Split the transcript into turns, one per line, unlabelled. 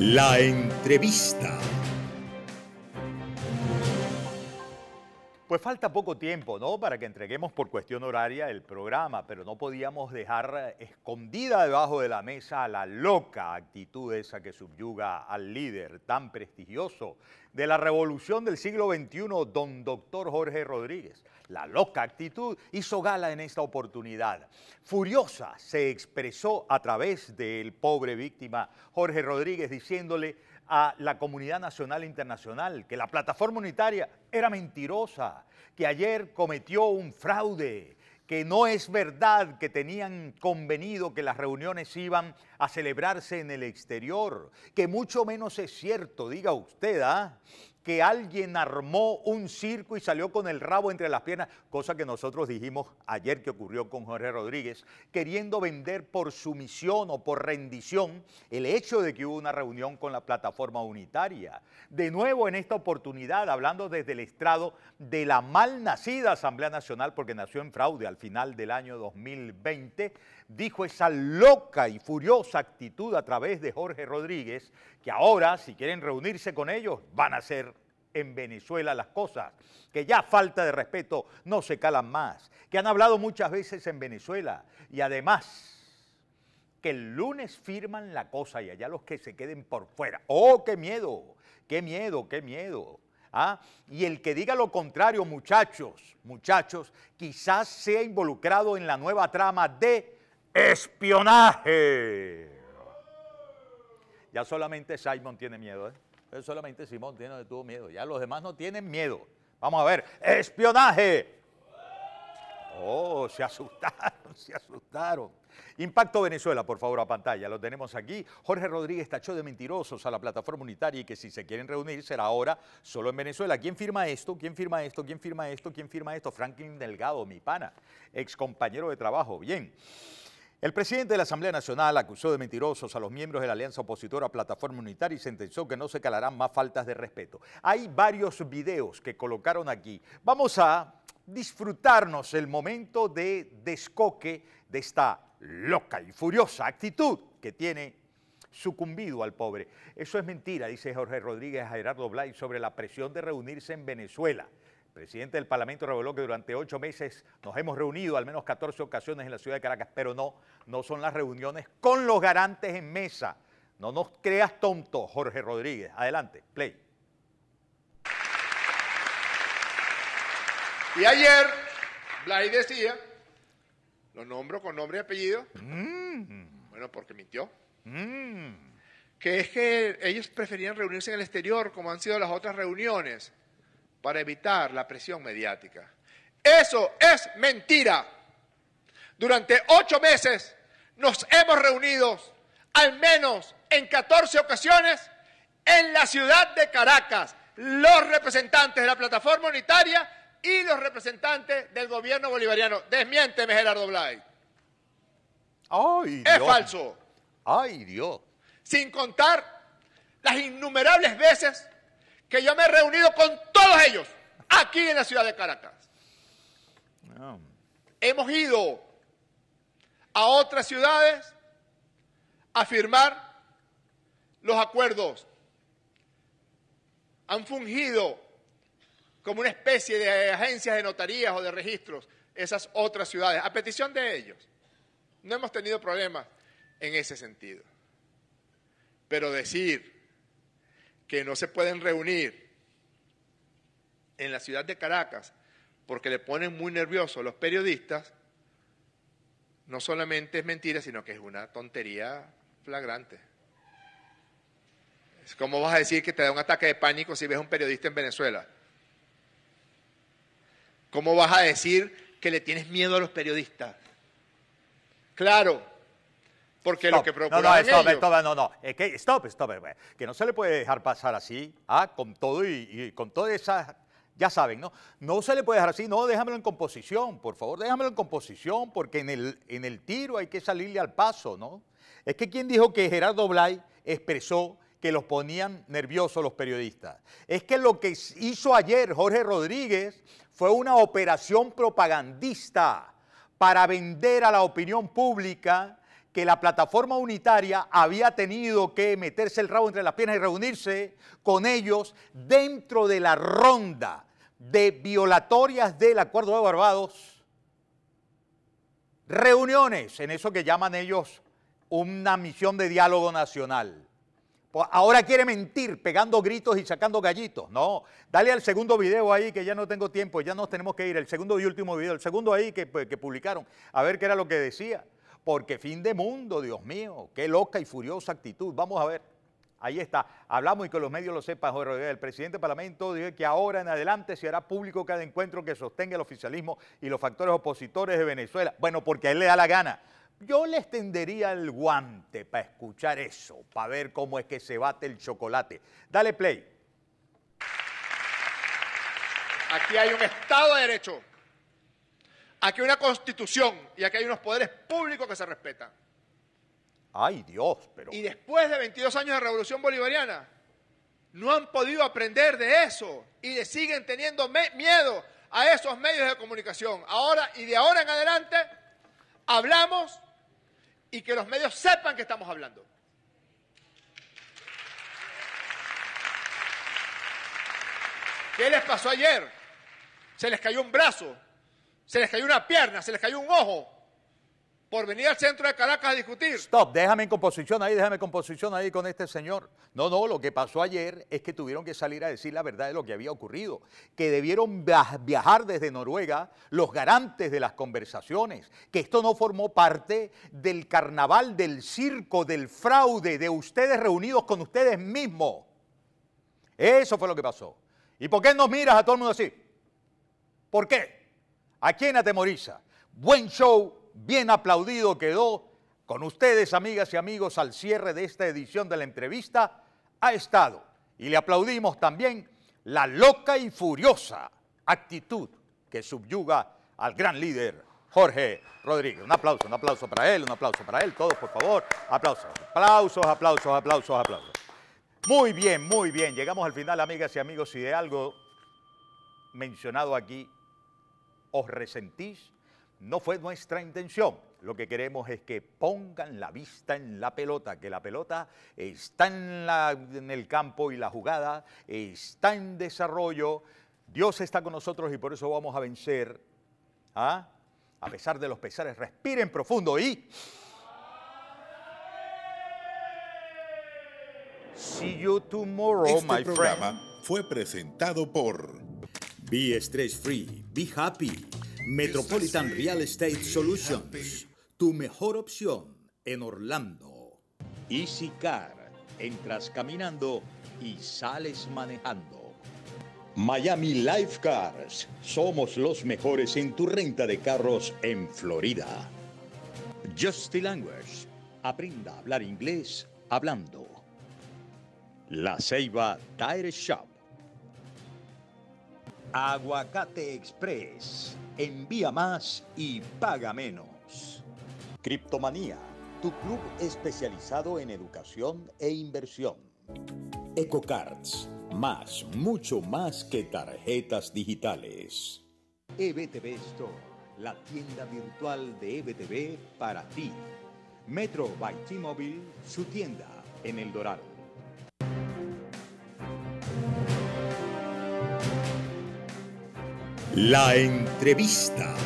La entrevista. Pues falta poco tiempo, ¿no? Para que entreguemos por cuestión horaria el programa, pero no podíamos dejar eh, escondida debajo de la mesa la loca actitud esa que subyuga al líder tan prestigioso de la revolución del siglo XXI, don doctor Jorge Rodríguez. La loca actitud hizo gala en esta oportunidad. Furiosa se expresó a través del pobre víctima Jorge Rodríguez diciéndole a la comunidad nacional e internacional que la plataforma unitaria era mentirosa, que ayer cometió un fraude, que no es verdad que tenían convenido que las reuniones iban a celebrarse en el exterior, que mucho menos es cierto, diga usted, ¿ah? que alguien armó un circo y salió con el rabo entre las piernas, cosa que nosotros dijimos ayer que ocurrió con Jorge Rodríguez, queriendo vender por sumisión o por rendición el hecho de que hubo una reunión con la plataforma unitaria. De nuevo en esta oportunidad, hablando desde el estrado de la mal nacida Asamblea Nacional, porque nació en fraude al final del año 2020, dijo esa loca y furiosa actitud a través de Jorge Rodríguez, que ahora si quieren reunirse con ellos van a ser en Venezuela las cosas, que ya falta de respeto no se calan más, que han hablado muchas veces en Venezuela y además que el lunes firman la cosa y allá los que se queden por fuera. ¡Oh, qué miedo! ¡Qué miedo, qué miedo! ¿Ah? Y el que diga lo contrario, muchachos, muchachos, quizás sea involucrado en la nueva trama de espionaje. Ya solamente Simon tiene miedo, ¿eh? Solamente Simón tiene, tuvo miedo. Ya los demás no tienen miedo. Vamos a ver, espionaje. Oh, se asustaron, se asustaron. Impacto Venezuela, por favor, a pantalla. Lo tenemos aquí. Jorge Rodríguez tachó de mentirosos a la plataforma unitaria y que si se quieren reunir será ahora solo en Venezuela. ¿Quién firma esto? ¿Quién firma esto? ¿Quién firma esto? ¿Quién firma esto? Franklin Delgado, mi pana, ex compañero de trabajo. Bien. El presidente de la Asamblea Nacional acusó de mentirosos a los miembros de la alianza opositora Plataforma Unitaria y sentenció que no se calarán más faltas de respeto. Hay varios videos que colocaron aquí. Vamos a disfrutarnos el momento de descoque de esta loca y furiosa actitud que tiene sucumbido al pobre. Eso es mentira, dice Jorge Rodríguez a Gerardo Blay sobre la presión de reunirse en Venezuela presidente del Parlamento reveló que durante ocho meses nos hemos reunido al menos 14 ocasiones en la ciudad de Caracas, pero no, no son las reuniones con los garantes en mesa. No nos creas tonto, Jorge Rodríguez. Adelante, play.
Y ayer, Blay decía, lo nombro con nombre y apellido, mm. bueno, porque mintió, mm. que es que ellos preferían reunirse en el exterior, como han sido las otras reuniones para evitar la presión mediática. Eso es mentira. Durante ocho meses nos hemos reunido al menos en 14 ocasiones en la ciudad de Caracas, los representantes de la plataforma unitaria y los representantes del gobierno bolivariano. Desmiénteme, Gerardo Blay. Ay, es falso. Ay, Dios. Sin contar las innumerables veces que yo me he reunido con todos ellos aquí en la ciudad de Caracas. Hemos ido a otras ciudades a firmar los acuerdos. Han fungido como una especie de agencias de notarías o de registros esas otras ciudades, a petición de ellos. No hemos tenido problemas en ese sentido. Pero decir que no se pueden reunir en la ciudad de Caracas porque le ponen muy nervioso los periodistas, no solamente es mentira, sino que es una tontería flagrante. ¿Cómo vas a decir que te da un ataque de pánico si ves a un periodista en Venezuela? ¿Cómo vas a decir que le tienes miedo a los periodistas? Claro, porque lo que no, no, stop, no, no, es que stop,
stop, eh, que no se le puede dejar pasar así, ah, con todo y, con toda esa. ya saben, ¿no? No se le puede dejar así, no, déjamelo en composición, por favor, déjamelo en composición, porque en el, en el tiro hay que salirle al paso, ¿no? Es que quien dijo que Gerardo Blay expresó que los ponían nerviosos los periodistas. Es que lo que hizo ayer Jorge Rodríguez fue una operación propagandista para vender a la opinión pública que la plataforma unitaria había tenido que meterse el rabo entre las piernas y reunirse con ellos dentro de la ronda de violatorias del Acuerdo de Barbados, reuniones en eso que llaman ellos una misión de diálogo nacional. Pues, ahora quiere mentir pegando gritos y sacando gallitos. No, dale al segundo video ahí que ya no tengo tiempo, ya nos tenemos que ir. El segundo y último video, el segundo ahí que, pues, que publicaron, a ver qué era lo que decía porque fin de mundo, Dios mío, qué loca y furiosa actitud. Vamos a ver, ahí está. Hablamos y que los medios lo sepan, Jorge. El presidente del Parlamento dice que ahora en adelante se hará público cada encuentro que sostenga el oficialismo y los factores opositores de Venezuela. Bueno, porque a él le da la gana. Yo le extendería el guante para escuchar eso, para ver cómo es que se bate el chocolate. Dale play.
Aquí hay un Estado de Derecho Aquí hay una constitución y aquí hay unos poderes públicos que se respetan.
Ay Dios, pero...
Y después de 22 años de revolución bolivariana, no han podido aprender de eso y le siguen teniendo miedo a esos medios de comunicación. Ahora y de ahora en adelante, hablamos y que los medios sepan que estamos hablando. ¿Qué les pasó ayer? Se les cayó un brazo se les cayó una pierna, se les cayó un ojo por venir al centro de Caracas a discutir. Stop, déjame en composición
ahí, déjame en composición ahí con este señor. No, no, lo que pasó ayer es que tuvieron que salir a decir la verdad de lo que había ocurrido, que debieron viajar desde Noruega los garantes de las conversaciones, que esto no formó parte del carnaval, del circo, del fraude, de ustedes reunidos con ustedes mismos. Eso fue lo que pasó. ¿Y por qué nos miras a todo el mundo así? ¿Por qué? ¿A quién atemoriza? Buen show, bien aplaudido quedó. Con ustedes, amigas y amigos, al cierre de esta edición de la entrevista ha estado, y le aplaudimos también, la loca y furiosa actitud que subyuga al gran líder Jorge Rodríguez. Un aplauso, un aplauso para él, un aplauso para él, todos por favor. Aplausos, aplausos, aplausos, aplausos, aplausos. Muy bien, muy bien. Llegamos al final, amigas y amigos, y de algo mencionado aquí os resentís, no fue nuestra intención. Lo que queremos es que pongan la vista en la pelota, que la pelota está en, la, en el campo y la jugada está en desarrollo. Dios está con nosotros y por eso vamos a vencer. ¿ah? A pesar de los pesares, respiren profundo y... See you tomorrow, este my programa fue presentado por... Be Stress Free, Be Happy. Metropolitan Real Estate Solutions, tu mejor opción en Orlando. Easy Car, entras caminando y sales manejando. Miami Life Cars, somos los mejores en tu renta de carros en Florida. Justy Language, aprenda a hablar inglés hablando. La Ceiba Tire Shop Aguacate Express. Envía más y paga menos. Criptomanía, tu club especializado en educación e inversión. EcoCards, más, mucho más que tarjetas digitales. EBTV Store, la tienda virtual de EBTV para ti. Metro by T-Mobile, su tienda en El Dorado. La entrevista.